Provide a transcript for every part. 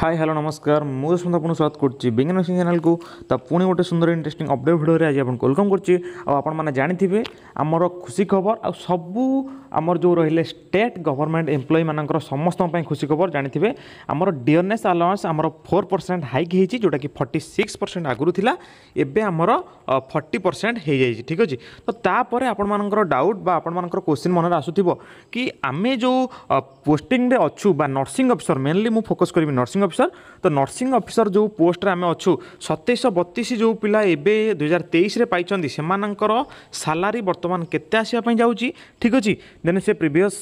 high hello ନମସ୍କାର ମୁଁ ସୁନ୍ଦର ଆପଣଙ୍କୁ ସ୍ୱାଗତ କରୁଛି ବିଜ୍ଞାନ ସିଂ ଚ୍ୟାନେଲକୁ ତ ପୁଣି ଗୋଟେ ସୁନ୍ଦର ଇଣ୍ଟରେଷ୍ଟିଂ ଅପଡ଼େଟ୍ ଭିଡ଼ିଓରେ ଆଜି ଆପଣଙ୍କୁ ୱେଲକମ୍ କରୁଛି ଆଉ ଆପଣମାନେ ଜାଣିଥିବେ ଆମର ଖୁସି ଖବର ଆଉ ସବୁ ଆମର ଯେଉଁ ରହିଲେ ଷ୍ଟେଟ୍ ଗଭର୍ଣ୍ଣମେଣ୍ଟ ଏମ୍ପ୍ଲୟିମାନଙ୍କର ସମସ୍ତଙ୍କ ପାଇଁ ଖୁସି ଖବର ଜାଣିଥିବେ ଆମର ଡିୟରନେସ୍ ଆଲାୱାନ୍ସ ଆମର ଫୋର୍ ପରସେଣ୍ଟ ହାଇକ୍ ହେଇଛି ଯେଉଁଟାକି ଫର୍ଟି ସିକ୍ସ ପରସେଣ୍ଟ ଆଗରୁ ଥିଲା ଏବେ ଆମର ଫର୍ଟି ପରସେଣ୍ଟ ହେଇଯାଇଛି ଠିକ୍ ଅଛି ତ ତାପରେ ଆପଣମାନଙ୍କର ଡାଉଟ୍ ବା ଆପଣମାନଙ୍କର କୋଶ୍ଚିନ୍ ମନରେ ଆସୁଥିବ କି ଆମେ ଯେଉଁ ପୋଷ୍ଟିଂରେ ଅଛୁ ବା ନର୍ସିଂ ଅଫିସର ମେନଲି ମୁଁ ଫୋକସ୍ କରିବି ନର୍ସିଂ অফিসর তো নর্সিং অফিসর যে পোস্টরে আমি অছু সতেইশ বতিশ যে পিলা এবে দুই হাজার তেইশে পাই সে সালারি বর্তমান কেতে আসা যাচ্ছি ঠিক আছে দেন সে প্রিভিয়স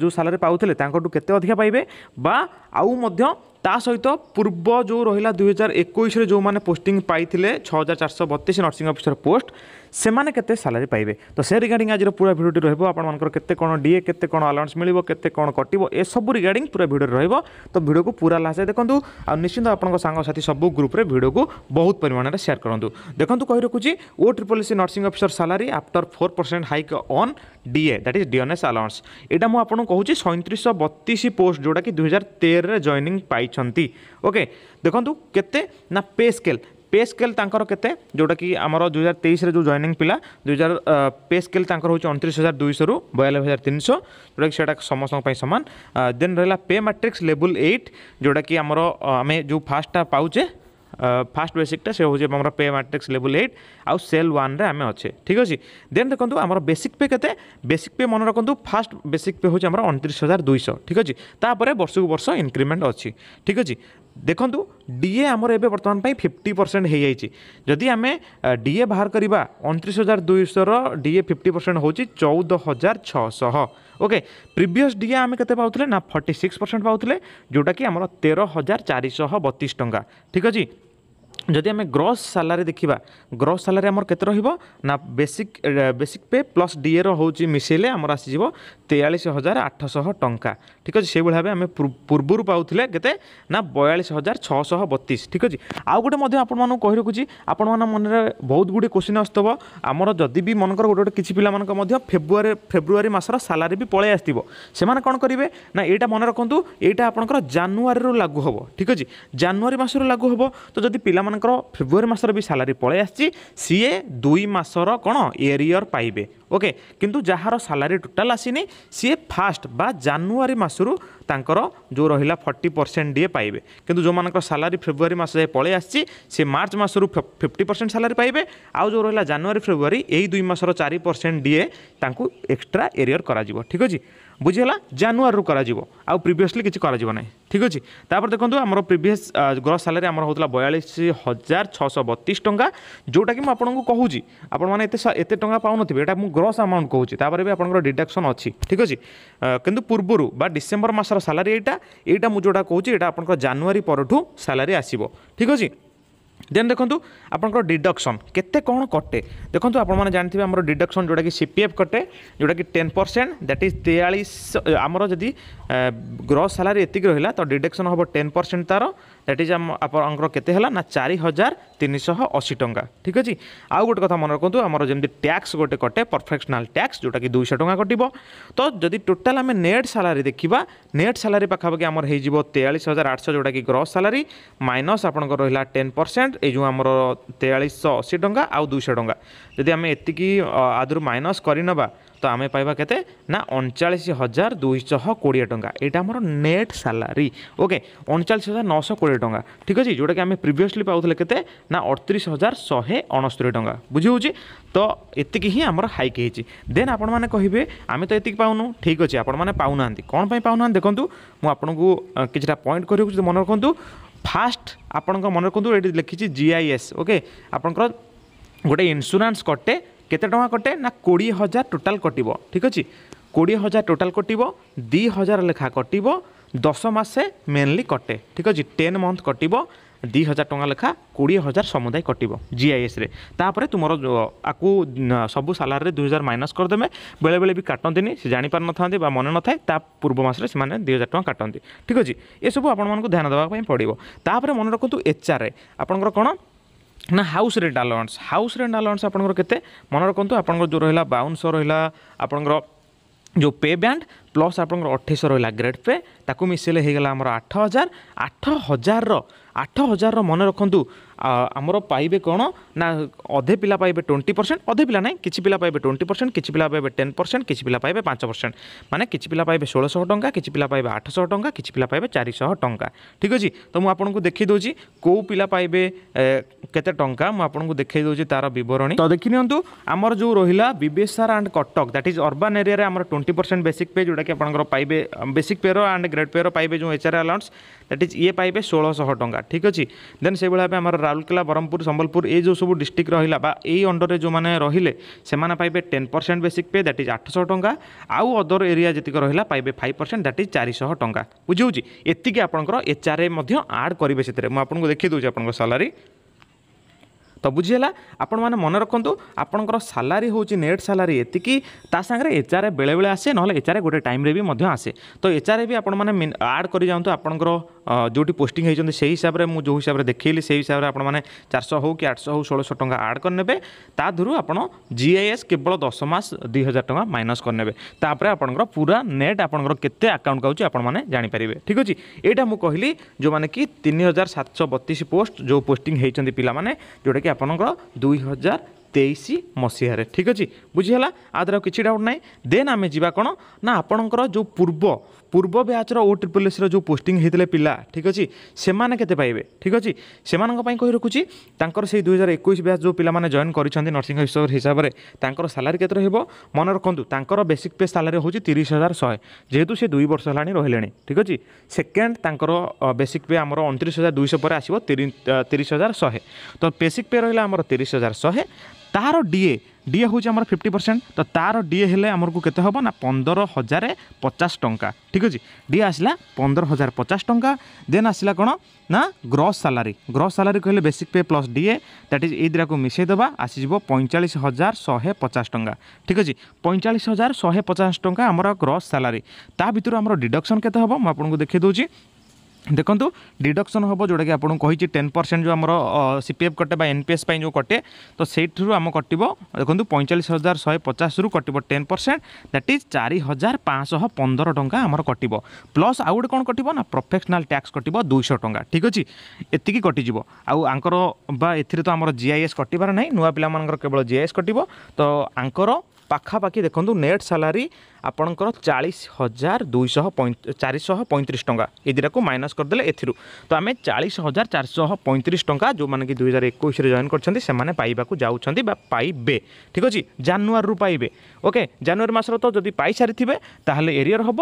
যে সালারি পাওলে তাঁর কেতে অধিকা পাইবে বা আউ মধ্য ତା ସହିତ ପୂର୍ବ ଯେଉଁ ରହିଲା ଦୁଇ ହଜାର ଏକୋଇଶରେ ଯେଉଁମାନେ ପୋଷ୍ଟିଂ ପାଇଥିଲେ ଛଅ ହଜାର ଚାରିଶହ ବତିଶ ନର୍ସିଂ ଅଫିସର ପୋଷ୍ଟ ସେମାନେ କେତେ ସାଲାରୀ ପାଇବେ ତ ସେ ରିଗାର୍ଡ଼ିଂ ଆଜିର ପୁରା ଭିଡ଼ିଓଟି ରହିବ ଆପଣମାନଙ୍କର କେତେ କ'ଣ ଡିଏ କେତେ କ'ଣ ଆଲାଉନ୍ସ ମିଳିବ କେତେ କ'ଣ କଟିବ ଏସବୁ ରିଗାର୍ଡ଼ିଂ ପୁରା ଭିଡ଼ିଓରେ ରହିବ ତ ଭିଡ଼ିଓକୁ ପୁରା ଲାଷ୍ଟ ଦେଖନ୍ତୁ ଆଉ ନିଶ୍ଚିନ୍ତ ଆପଣଙ୍କ ସାଙ୍ଗସାଥି ସବୁ ଗ୍ରୁପ୍ରେ ଭିଡ଼ିଓକୁ ବହୁତ ପରିମାଣରେ ସେୟାର କରନ୍ତୁ ଦେଖନ୍ତୁ କହି ରଖୁଛି ଓ triple C nursing officer salary after four percent hike on DA that is dearness allowance ଏଇଟା ମୁଁ ଆପଣଙ୍କୁ କହୁଛି ସଇଁତିରିଶହ ବତିଶ ପୋଷ୍ଟ ଯେଉଁଟାକି ଦୁଇହଜାର ତେରରେ ଜଏନିଂ ପାଇଛ ଅଛନ୍ତି ଓକେ ଦେଖନ୍ତୁ କେତେ ନା ପେ ସ୍କେଲ୍ ପେ ସ୍କେଲ୍ ତାଙ୍କର କେତେ ଯେଉଁଟାକି ଆମର ଦୁଇ ହଜାର ତେଇଶରେ ଯେଉଁ ଜଏନିଂ ପିଲା ଦୁଇ ହଜାର ପେ ସ୍କେଲ୍ ତାଙ୍କର ହେଉଛି ଅଣତିରିଶ ହଜାର ଦୁଇଶହରୁ ବୟାନବେ ହଜାର ତିନିଶହ ଯେଉଁଟାକି ସେଇଟା ସମସ୍ତଙ୍କ ପାଇଁ ସମାନ ଦେନ୍ ରହିଲା ପେ ମାଟ୍ରିକ୍ସ ଲେବୁଲ୍ ଏଇଟ୍ ଯେଉଁଟାକି ଆମର ଆମେ ଯେଉଁ ଫାଷ୍ଟଟା ପାଉଛେ ফার্স্ট বেସିକ୍টা সে হচ্ছে আমার পে ম্যাଟ୍রিক্স লেভেল এইট আউ সেল ওয়ান্রে আমি অছে ঠিক আছে দেন দেখুন আমার বেসিক পে কেতে বেসিক পে মনে রাখুন ফার্স্ট বেসিক পে হচ্ছে আমার অনতিরিশ হাজার দুইশ ঠিক আছে তাপরে বর্ষকু বর্ষ ইনক্রিমেন্ট অছি ঠিক আছে দেখুন ডিএ আমার এবে বর্তমান পাই ফিফটি পরসেন্ট হয়ে যাই যদি আমি ডিএ বাহার করা অনতিরিশ হাজার দুইশর ডিএ ফিফটি পরসেন্ট হচ্ছে চৌদ হাজার ছশহ ওকে প্রিভিয়স ডিএ আমি কেতে পাওলে না ফর্টি সিক্স পরসেন্ট পাওলে যেটা কি আমার তের হাজার চারিশহ বতিশ টঙ্কা ঠিক আছে ଯଦି ଆମେ ଗ୍ରସ୍ ସାଲାରୀ ଦେଖିବା ଗ୍ରସ୍ ସାଲାରୀ ଆମର କେତେ ରହିବ ନା ବେସିକ୍ ବେସିକ୍ ପେ ପ୍ଲସ୍ ଡିଏର ହେଉଛି ମିଶାଇଲେ ଆମର ଆସିଯିବ ତେୟାଳିଶ ହଜାର ଆଠଶହ ଟଙ୍କା ଠିକ୍ ଅଛି ସେଇଭଳି ଭାବେ ଆମେ ପୂର୍ବରୁ ପାଉଥିଲେ କେତେ ନା ବୟାଳିଶ ହଜାର ଛଅଶହ ବତିଶ ଠିକ୍ ଅଛି ଆଉ ଗୋଟେ ମଧ୍ୟ ଆପଣମାନଙ୍କୁ କହି ରଖୁଛି ଆପଣମାନଙ୍କ ମନରେ ବହୁତ ଗୁଡ଼ିଏ କୋଶ୍ଚିନ୍ ଆସୁଥିବ ଆମର ଯଦି ବି ମନେକର ଗୋଟେ ଗୋଟେ କିଛି ପିଲାମାନଙ୍କ ମଧ୍ୟ ଫେବୃଆରୀ ଫେବୃଆରୀ ମାସର ସାଲାରୀ ବି ପଳାଇ ଆସିଥିବ ସେମାନେ କ'ଣ କରିବେ ନା ଏଇଟା ମନେ ରଖନ୍ତୁ ଏଇଟା ଆପଣଙ୍କର ଜାନୁଆରୀରୁ ଲାଗୁ ହେବ ଠିକ୍ ଅଛି ଜାନୁଆରୀ ମାସରୁ ଲାଗୁ ହେବ ତ ଯଦି ପିଲାମାନେ ଯେଉଁମାନଙ୍କର ଫେବୃଆରୀ ମାସର ବି ସାଲାରୀ ପଳାଇ ଆସିଛି ସିଏ ଦୁଇ ମାସର କ'ଣ ଏରିୟର୍ ପାଇବେ ଓକେ କିନ୍ତୁ ଯାହାର ସାଲାରୀ ଟୋଟାଲ୍ ଆସିନି ସିଏ ଫାଷ୍ଟ ବା ଜାନୁଆରୀ ମାସରୁ ତାଙ୍କର ଯେଉଁ ରହିଲା ଫର୍ଟି ପରସେଣ୍ଟ ଡିଏ ପାଇବେ କିନ୍ତୁ ଯେଉଁମାନଙ୍କର ସାଲାରୀ ଫେବୃଆରୀ ମାସ ଯାଏ ପଳାଇ ଆସିଛି ସେ ମାର୍ଚ୍ଚ ମାସରୁ ଫିଫ୍ଟି ପରସେଣ୍ଟ ସାଲାରୀ ପାଇବେ ଆଉ ଯେଉଁ ରହିଲା ଜାନୁଆରୀ ଫେବୃଆରୀ ଏଇ ଦୁଇ ମାସର ଚାରି ପରସେଣ୍ଟ ଡିଏ ତାଙ୍କୁ ଏକ୍ସଟ୍ରା ଏରିୟର୍ କରାଯିବ ଠିକ୍ ଅଛି বুঝিগলা জানুয়ারু করা আউ প্রিভিয়সলি কিছু করা না ঠিক আছে তাপরে দেখুন আমার প্রিভিয়স গ্রস স্যালারি আমার হোলা বয়াশ হাজার ছশ বতিশ টঙ্কা যেটা কি আপনার কুচি আপনার মানে এতে এতে টঙ্কা পাও নথিবে এটা মু গ্রস আমাউন্ট কুচি তাপরে বি আপনার ডিডকশন অছি ঠিক আছে কিন্তু পূর্বর বা ডিসেম্বর মাসর স্যালারি এইটা এইটা মু যেটা কুচি এটা আপনার জানুয়ারি পরঠু স্যালারি আসব ঠিক আছে ଦେନ୍ ଦେଖନ୍ତୁ ଆପଣଙ୍କର ଡିଡକ୍ସନ୍ କେତେ କ'ଣ କଟେ ଦେଖନ୍ତୁ ଆପଣମାନେ ଜାଣିଥିବେ ଆମର ଡିଡକ୍ସନ୍ ଯେଉଁଟାକି ସି ପି ଏଫ୍ କଟେ ଯେଉଁଟାକି ଟେନ୍ ପରସେଣ୍ଟ ଦ୍ୟାଟ୍ ଇଜ୍ ତେୟାଳିଶ ଆମର ଯଦି ଗ୍ରସ୍ ସାଲାରୀ ଏତିକି ରହିଲା ତ ଡିଡକ୍ସନ୍ ହେବ ଟେନ୍ ପରସେଣ୍ଟ ତା'ର দ্যাট ইজ আপনার কেতে হল না চারি হাজার তিনশহ অশী টঙ্কা ঠিক আছে আউ গোটে কথা মনে রাখতু আমার যেমন ট্যাক্স গোটে কটে পরফেকশনাল ট্যাক্স যেটা কি দুইশ টঙ্কা কটব তো যদি টোটাল আমি নেট স্যালারি দেখা নেট স্যালারি পাখাপাখি আমার হয়ে যাব তেয়াশ হাজার আটশো যেটা কি গ্রস স্যালারি মাইনস আপনার রহলা টেন পরসেন্ট এই যে আমার তেয়াশ অশী টঙ্কা আউ দুইশ টঙ্কা যদি আমি এতিকি আদর মাইনস করে নেবা ତ ଆମେ ପାଇବା କେତେ ନା ଅଣଚାଳିଶ ହଜାର ଦୁଇଶହ କୋଡ଼ିଏ ଟଙ୍କା ଏଇଟା ଆମର ନେଟ୍ ସାଲାରି ଓକେ ଅଣଚାଳିଶ ହଜାର ନଅଶହ କୋଡ଼ିଏ ଟଙ୍କା ଠିକ୍ ଅଛି ଯେଉଁଟାକି ଆମେ ପ୍ରିଭିୟସଲି ପାଉଥିଲେ କେତେ ନା ଅଠତିରିଶ ହଜାର ଶହେ ଅଣସ୍ତରୀ ଟଙ୍କା ବୁଝିହେଉଛି ତ ଏତିକି ହିଁ ଆମର ହାଇକ୍ ହେଇଛି ଦେନ୍ ଆପଣମାନେ କହିବେ ଆମେ ତ ଏତିକି ପାଉନୁ ଠିକ୍ ଅଛି ଆପଣମାନେ ପାଉନାହାନ୍ତି କ'ଣ ପାଇଁ ପାଉନାହାନ୍ତି ଦେଖନ୍ତୁ ମୁଁ ଆପଣଙ୍କୁ କିଛିଟା ପଏଣ୍ଟ କରିବାକୁ ମନେ ରଖନ୍ତୁ ଫାଷ୍ଟ ଆପଣଙ୍କ ମନେ ରଖନ୍ତୁ ଏଠି ଲେଖିଛି ଜି ଆଇ ଏସ୍ ଓକେ ଆପଣଙ୍କର ଗୋଟେ ଇନ୍ସୁରାନ୍ସ କଟେ କେତେ ଟଙ୍କା କଟେ ନା କୋଡ଼ିଏ ହଜାର ଟୋଟାଲ୍ କଟିବ ଠିକ୍ ଅଛି କୋଡ଼ିଏ ହଜାର ଟୋଟାଲ୍ କଟିବ ଦୁଇ ହଜାର ଲେଖା କଟିବ ଦଶ ମାସେ ମେନ୍ଲି କଟେ ଠିକ୍ ଅଛି ଟେନ୍ ମନ୍ଥ କଟିବ ଦୁଇ ହଜାର ଟଙ୍କା ଲେଖା କୋଡ଼ିଏ ହଜାର ସମୁଦାୟ କଟିବ ଜିଆଇଏସ୍ରେ ତାପରେ ତୁମର ଆକୁ ସବୁ ସାଲାରୀରେ ଦୁଇ ହଜାର ମାଇନସ୍ କରିଦେବେ ବେଳେବେଳେ ବି କାଟନ୍ତିନି ସେ ଜାଣିପାରିନଥାନ୍ତି ବା ମନେ ନଥାଏ ତା ପୂର୍ବ ମାସରେ ସେମାନେ ଦୁଇ ହଜାର ଟଙ୍କା କାଟନ୍ତି ଠିକ୍ ଅଛି ଏସବୁ ଆପଣମାନଙ୍କୁ ଧ୍ୟାନ ଦେବା ପାଇଁ ପଡ଼ିବ ତାପରେ ମନେ ରଖନ୍ତୁ ଏଚ୍ଆର୍ଏ ଆପଣଙ୍କର କ'ଣ ନା house rent allowance house rent allowance ଆପଣଙ୍କର କେତେ ମନେ ରଖନ୍ତୁ ଆପଣଙ୍କର ଯେଉଁ ରହିଲା ବାଉନଶହ ରହିଲା ଆପଣଙ୍କର ଯେଉଁ ପେ ବ୍ୟାଣ୍ଡ ପ୍ଲସ୍ ଆପଣଙ୍କର ଅଠେଇଶହ ରହିଲା ଗ୍ରେଡ୍ ପେ ତାକୁ ମିଶାଇଲେ ହୋଇଗଲା ଆମର ଆଠ ହଜାର ଆଠ ହଜାରର ଆଠ ହଜାରର ମନେ ରଖନ୍ତୁ आमर पाइबे कौन ना अधे पिला पाइबे ट्वेंटी परसेंट अधे पिला ना कि पिला पाइबे ट्वेंटी परसेंट किसी पिला पाइबे टेन परसेंट किसी पिला पाइबे पांच परसेंट मैंने किसी पिला पाइबे षोलश टाँह कि पिला पाइबे आठश टाँह किसी पिला पाइबे चारिश टाँह ठीक अच्छे तो मुझक देखेदे कौ पिला पाइबे कैसे टाँह मुझे देखे तार बरणी तो देखनी आमर जो रहा बेसार and Cuttack that is urban area आम ट्वेंटी परसेंट बेसिक पे जोटा कि आप बेसिक पेयर आंड ग्रेड पेयर पाइबे जो एचआर आलाउंस दैट इज ये पाइबे षोलश टाँह ठीक अच्छे देन से भाव आम ରାଉରକେଲା ବ୍ରହ୍ମପୁର ସମ୍ବଲପୁର ଏଇ ଯେଉଁ ସବୁ ଡିଷ୍ଟ୍ରିକ୍ଟ ରହିଲା ବା ଏଇ ଅଣ୍ଡରରେ ଯେଉଁମାନେ ରହିଲେ ସେମାନେ ପାଇବେ ten percent basic pay that is ଆଠଶହ ଟଙ୍କା ଆଉ ଅଦର ଏରିଆ ଯେତିକି ରହିଲା ପାଇବେ ଫାଇଭ୍ ପରସେଣ୍ଟ ଦ୍ୟାଟ୍ ଇଜ୍ ଚାରିଶହ ଟଙ୍କା ବୁଝି ହେଉଛି ଏତିକି ଆପଣଙ୍କର ଏଚ୍ ଆର୍ ଏ ମଧ୍ୟ ଆଡ଼୍ କରିବେ ସେଥିରେ ମୁଁ ଆପଣଙ୍କୁ ଦେଖି ଦେଉଛି ଆପଣଙ୍କ ସାଲାରୀ তো বুঝিହେଲା ଆପଣମାନେ ମନେ ରଖନ୍ତୁ ଆପଣଙ୍କର ସାଲାରୀ ହେଉଛି ନେଟ୍ ସାଲାରୀ ଏତିକି ତା ସାଙ୍ଗରେ ଏଚ୍ଆର୍ଏ ବେଳେବେଳେ ଆସେ ନହେଲେ ଏଚ୍ଆର୍ଏ ଗୋଟେ ଟାଇମ୍ରେ ବି ମଧ୍ୟ ଆସେ ତ ଏଚ୍ଆର୍ଏ ବି ଆପଣମାନେ ଆଡ଼୍ କରିଯାଆନ୍ତୁ ଆପଣଙ୍କର ଯେଉଁଠି ପୋଷ୍ଟିଂ ହୋଇଛନ୍ତି ସେହି ହିସାବରେ ମୁଁ ଯେଉଁ ହିସାବରେ ଦେଖାଇଲି ସେହି ହିସାବରେ ଆପଣମାନେ ଚାରିଶହ ହେଉ କି ଆଠଶହ ହେଉ ଷୋଳଶହ ଟଙ୍କା ଆଡ଼୍ କରିନେବେ ତା ଦେହରୁ ଆପଣ ଜି ଆଇ ଏସ୍ କେବଳ ଦଶ ମାସ ଦୁଇ ହଜାର ଟଙ୍କା ମାଇନସ୍ କରିନେବେ ତାପରେ ଆପଣଙ୍କର ପୁରା ନେଟ୍ ଆପଣଙ୍କର କେତେ ଆକାଉଣ୍ଟ କାଉଛି ଆପଣମାନେ ଜାଣିପାରିବେ ଠିକ୍ ଅଛି ଏଇଟା ମୁଁ କହିଲି ଯେଉଁମାନେ କି ତିନି ହଜାର ସାତଶହ ବତିଶ ପୋଷ୍ଟ ଯେଉଁ ପୋଷ୍ଟିଂ ହୋଇଛନ୍ତି ପିଲାମାନେ ଯେଉଁଟାକି ଆପଣଙ୍କର ଦୁଇ ହଜାର ତେଇଶ ମସିହାରେ ଠିକ୍ ଅଛି ବୁଝିହେଲା ଆ ଦେହରେ କିଛି ଡାଉଟ୍ ନାହିଁ ଦେନ୍ ଆମେ ଯିବା କ'ଣ ନା ଆପଣଙ୍କର ଯେଉଁ ପୂର୍ବ পূর্ব ব্যাচর ও ট্রিপল এসর যে পোস্টিং হয়েছে পিলা ঠিক আছে সে কেতে পাইবে ঠিক আছে সে কই রাখুছি তাঁর সেই দুই হাজার একুশ ব্যাচ যে পিলা মানে জয়েন করেছেন নর্সিং অফিসর হিসাবে তাঁর স্যালারি কেতে রহব মনে রাখতু তাঁর বেসিক পে স্যালারি হচ্ছে তিরিশ হাজার শহে যেহেতু সে দুই বর্ষ হল রহলে ঠিক আছে সেকেন্ড তাঁর বেসিক পে আমার অনতিরিশ হাজার দুইশ পরে আসব তিরিশ হাজার শহে তো বেসিক পে রহলা আমার তিরিশ হাজার শহে তার ডিএ ডিএ হচ্ছে আমার ফিফটি পরসেন্ট তো তার ডিএ হলে আমার কেতে হব না পনেরো হাজার পচাশ টঙ্কা ঠিক আছে ডিএ আসলা পনেরো হাজার পচাশ টঙ্কা দেন আসলা কোণ না গ্রস সালারি গ্রস সালারি কহিলে basic pay plus DA that is এই দুইটাকে মিশাই দেবা আসিযোগ পঁয়চাশ হাজার শহে পচাশ টঙ্কা ঠিক আছে পঁয়চাশ হাজার শহে পচাশ টঙ্কা আমার গ্রস সালারি তা ভিতর আমার ডিডকশন কেতে হব মু আপনার দেখাই দেছি ଦେଖନ୍ତୁ ଡିଡକ୍ସନ୍ ହେବ ଯେଉଁଟାକି ଆପଣଙ୍କୁ କହିଛି ଟେନ୍ ପରସେଣ୍ଟ ଯେଉଁ ଆମର ସି ପି ଏଫ୍ କଟେ ବା ଏନ୍ ପି ଏସ୍ ପାଇଁ ଯେଉଁ କଟେ ତ ସେଇଥିରୁ ଆମ କଟିବ ଦେଖନ୍ତୁ ପଇଁଚାଳିଶ ହଜାର ଶହେ ପଚାଶରୁ କଟିବ ଟେନ୍ ପରସେଣ୍ଟ ଦ୍ୟାଟ୍ ଇଜ୍ ଚାରି ହଜାର ପାଞ୍ଚଶହ ପନ୍ଦର ଟଙ୍କା ଆମର କଟିବ ପ୍ଲସ୍ ଆଉ ଗୋଟେ କ'ଣ କଟିବ ନା ପ୍ରଫେସନାଲ୍ ଟ୍ୟାକ୍ସ କଟିବ ଦୁଇଶହ ଟଙ୍କା ଠିକ୍ ଅଛି ଏତିକି କଟିଯିବ ଆଉ ଆଙ୍କର ବା ଏଥିରେ ତ ଆମର ଜି ଆଇ ଏସ୍ କଟିବାର ନାହିଁ ନୂଆ ପିଲାମାନଙ୍କର କେବଳ ଜି ଆଇ ଏସ୍ କଟିବ ତ ଆଙ୍କର ପାଖାପାଖି ଦେଖନ୍ତୁ ନେଟ୍ ସାଲାରୀ ଆପଣଙ୍କର ଚାଳିଶ ହଜାର ଦୁଇଶହ ଚାରିଶହ ପଇଁତିରିଶ ଟଙ୍କା ଏ ଦୁଇଟାକୁ ମାଇନସ୍ କରିଦେଲେ ଏଥିରୁ ତ ଆମେ ଚାଳିଶ ହଜାର ଚାରିଶହ ପଇଁତିରିଶ ଟଙ୍କା ଯେଉଁମାନେ କି ଦୁଇହଜାର ଏକୋଇଶରେ ଜଏନ୍ କରିଛନ୍ତି ସେମାନେ ପାଇବାକୁ ଯାଉଛନ୍ତି ବା ପାଇବେ ଠିକ୍ ଅଛି ଜାନୁଆରୀରୁ ପାଇବେ ଓକେ ଜାନୁଆରୀ ମାସର ତ ଯଦି ପାଇସାରିଥିବେ ତାହେଲେ ଏରିୟର ହେବ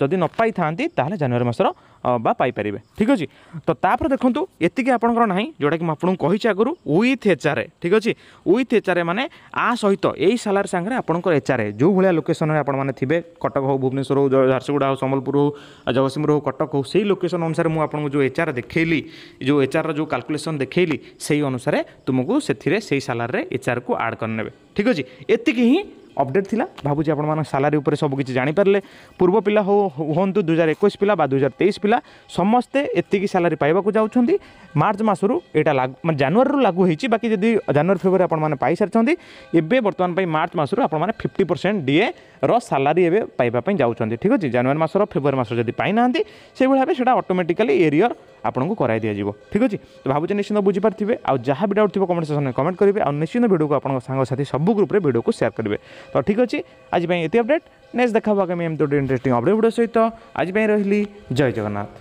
ଯଦି ନ ପାଇଥାନ୍ତି ତାହେଲେ ଜାନୁଆରୀ ମାସର ବା বা পাইপারে ঠিক আছে তো তাপরে দেখুন এতিকি আপনার না যেটা কি আপনার কী আগর উইথ এচআরএ ঠিক আছে উইথ এচআরএ মানে আ সহিত এই স্যালারি সাংরে আপনার ଯେଉଁ ଭଳିଆ লোকেসন ଆପଣମାନେ ଥିବେ କଟକ ହେଉ ଭୁବନେଶ୍ୱର ହେଉ ଝାରସୁଗୁଡ଼ା ହେଉ ସମ୍ବଲପୁର ହେଉ ଜଗତସିଂହପୁର ହେଉ କଟକ ହେଉ ସେଇ ଲୋକେସନ୍ ଅନୁସାରେ ମୁଁ ଆପଣଙ୍କୁ ଯେଉଁ ଏଚ୍ ଆର୍ ଦେଖେଇଲି ଯେଉଁ ଏଚ୍ ଆର୍ର ଯେଉଁ କାଲକୁଲେସନ୍ ଦେଖେଇଲି ସେଇ ଅନୁସାରେ ତୁମକୁ ସେଥିରେ ସେଇ ସାଲାରୀରେ ଏଚ୍ ଆର୍କୁ ଆଡ଼୍ କରିନେବେ ଠିକ୍ ଅଛି ଏତିକି ହିଁ ଅପଡ଼େଟ୍ ଥିଲା ଭାବୁଛି ଆପଣମାନଙ୍କ ସାଲାରୀ ଉପରେ ସବୁକିଛି ଜାଣିପାରିଲେ ପୂର୍ବ ପିଲା ହଉ ହୁଅନ୍ତୁ ଦୁଇହଜାର ଏକୋଇଶ ପିଲା ବା ଦୁଇହଜାର ତେଇଶ ପିଲା ସମସ୍ତେ ଏତିକି ସାଲାରୀ ପାଇବାକୁ ଯାଉଛନ୍ତି ମାର୍ଚ୍ଚ ମାସରୁ ଏଇଟା ଲାଗୁ ମାନେ ଜାନୁଆରୀରୁ ଲାଗୁ ହୋଇଛି ବାକି ଯଦି ଜାନୁଆରୀ ଫେବୃଆରୀ ଆପଣମାନେ ପାଇସାରିଛନ୍ତି ଏବେ ବର୍ତ୍ତମାନ ପାଇଁ ମାର୍ଚ୍ଚ ମାସରୁ ଆପଣମାନେ ଫିଫ୍ଟି ପରସେଣ୍ଟ ଡିଏର ସାଲାରୀ ଏବେ ପାଇବା ପାଇଁ ଯାଉଛନ୍ତି ଠିକ୍ ଅଛି ଜାନୁଆରୀ ମାସର ଫେବୃଆରୀ ମାସ ଯଦି ପାଇନାହାନ୍ତି ସେଇଭଳି ଭାବେ ସେଇଟା ଅଟୋମେଟିକାଲି ଏରିୟର ଆପଣଙ୍କୁ କରାଇ ଦିଆଯିବ ଠିକ୍ ଅଛି ତ ଭାବୁଛି ନିଶ୍ଚିନ୍ତ ବୁଝିପାରିଥିବେ ଆଉ ଯାହା ବି ଡାଉଟ୍ ଥିବ କମେଣ୍ଟ ସେକ୍ସନରେ କମେଣ୍ଟ କରିବେ ଆଉ ନିଶ୍ଚିନ୍ତ ଭିଡ଼ିଓକୁ ଆପଣଙ୍କ ସାଙ୍ଗସାଥି ସବୁ ଗ୍ରୁପ୍ରେ ଭିଡ଼ିଓକୁ ସେୟାର କରିବେ ତ ଠିକ୍ ଅଛି ଆଜି ପାଇଁ ଏତେ ଅପଡ଼େଟ୍ ନେକ୍ସଟ ଦେଖା ହେବ ଆଗାମୀ ଏମିତି ଗୋଟେ ଇଣ୍ଟରେଷ୍ଟିଂ ଅପଡ଼େଟ୍ ଭିଡ଼ିଓ ସହିତ ଆଜି ପାଇଁ ରହିଲି ଜୟ ଜଗନ୍ନାଥ